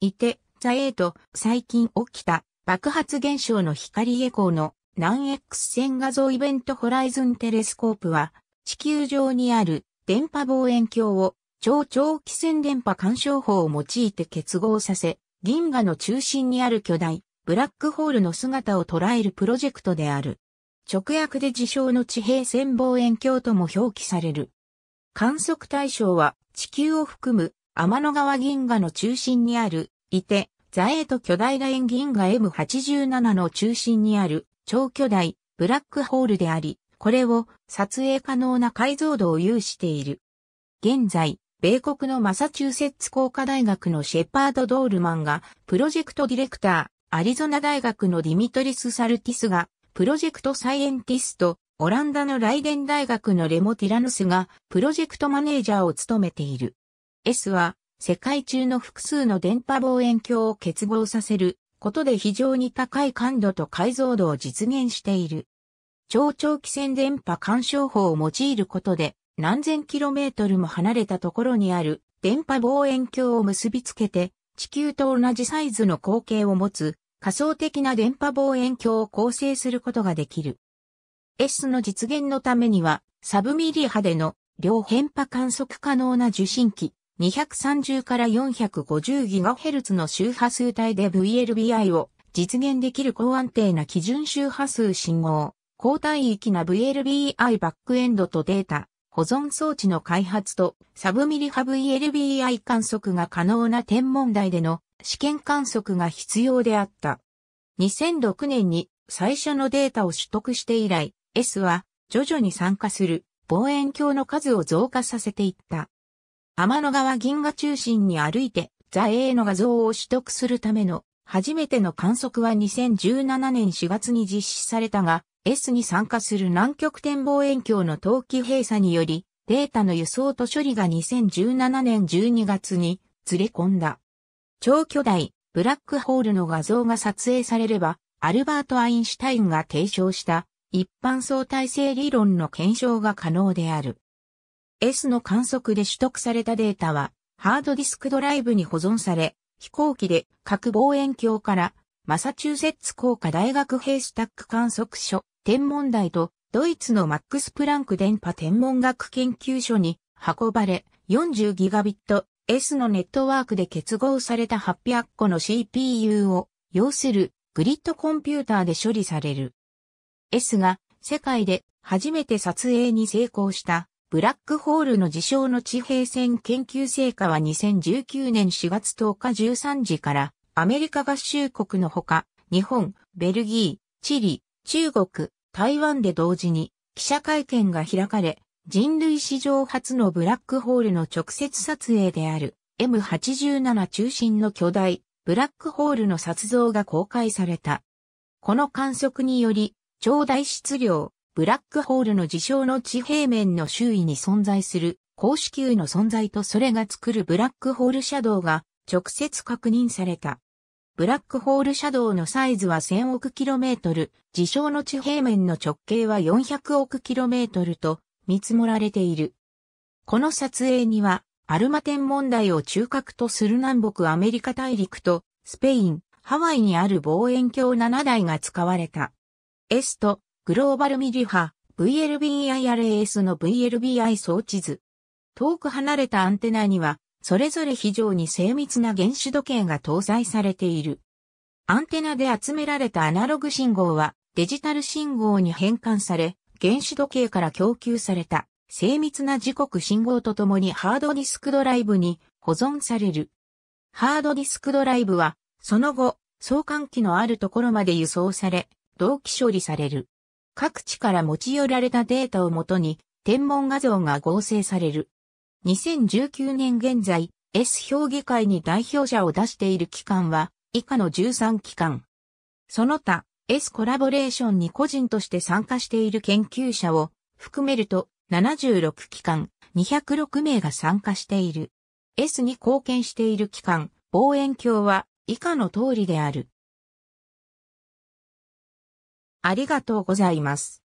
いて、ザエイと最近起きた爆発現象の光エコーの南 X 線画像イベントホライズンテレスコープは地球上にある電波望遠鏡を超長期線電波干渉法を用いて結合させ、銀河の中心にある巨大ブラックホールの姿を捉えるプロジェクトである。直訳で自称の地平線望遠鏡とも表記される。観測対象は地球を含む天の川銀河の中心にある、いて、ザエート巨大楕円銀河 M87 の中心にある、超巨大、ブラックホールであり、これを撮影可能な解像度を有している。現在、米国のマサチューセッツ工科大学のシェパード・ドールマンが、プロジェクトディレクター、アリゾナ大学のディミトリス・サルティスが、プロジェクトサイエンティスト、オランダのライデン大学のレモ・ティラヌスが、プロジェクトマネージャーを務めている。S は世界中の複数の電波望遠鏡を結合させることで非常に高い感度と解像度を実現している。超長期線電波干渉法を用いることで何千キロメートルも離れたところにある電波望遠鏡を結びつけて地球と同じサイズの光景を持つ仮想的な電波望遠鏡を構成することができる。S の実現のためにはサブミリ波での両変波観測可能な受信機230から450ギガヘルツの周波数帯で VLBI を実現できる高安定な基準周波数信号、高帯域な VLBI バックエンドとデータ、保存装置の開発とサブミリ波 VLBI 観測が可能な天文台での試験観測が必要であった。2006年に最初のデータを取得して以来、S は徐々に参加する望遠鏡の数を増加させていった。天の川銀河中心に歩いて座英の画像を取得するための初めての観測は2017年4月に実施されたが S に参加する南極展望遠鏡の冬季閉鎖によりデータの輸送と処理が2017年12月にずれ込んだ。超巨大ブラックホールの画像が撮影されればアルバート・アインシュタインが提唱した一般相対性理論の検証が可能である。S の観測で取得されたデータは、ハードディスクドライブに保存され、飛行機で各望遠鏡からマサチューセッツ工科大学ヘイスタック観測所天文台とドイツのマックス・プランク電波天文学研究所に運ばれ4 0ビット s のネットワークで結合された800個の CPU を要するグリッドコンピューターで処理される。S が世界で初めて撮影に成功したブラックホールの事象の地平線研究成果は2019年4月10日13時からアメリカ合衆国のほか、日本、ベルギー、チリ、中国、台湾で同時に記者会見が開かれ、人類史上初のブラックホールの直接撮影である M87 中心の巨大ブラックホールの撮像が公開された。この観測により、超大質量、ブラックホールの事象の地平面の周囲に存在する高子球の存在とそれが作るブラックホールシャドウが直接確認された。ブラックホールシャドウのサイズは1000億キロメートル、事象の地平面の直径は400億キロメートルと見積もられている。この撮影には、アルマ天問題を中核とする南北アメリカ大陸と、スペイン、ハワイにある望遠鏡7台が使われた。スト、グローバルミディ波 VLBIRAS の VLBI 装置図。遠く離れたアンテナには、それぞれ非常に精密な原子時計が搭載されている。アンテナで集められたアナログ信号はデジタル信号に変換され、原子時計から供給された精密な時刻信号とともにハードディスクドライブに保存される。ハードディスクドライブは、その後、相関機のあるところまで輸送され、同期処理される。各地から持ち寄られたデータをもとに天文画像が合成される。2019年現在、S 評議会に代表者を出している機関は以下の13機関。その他、S コラボレーションに個人として参加している研究者を含めると76機関206名が参加している。S に貢献している機関、望遠鏡は以下の通りである。ありがとうございます。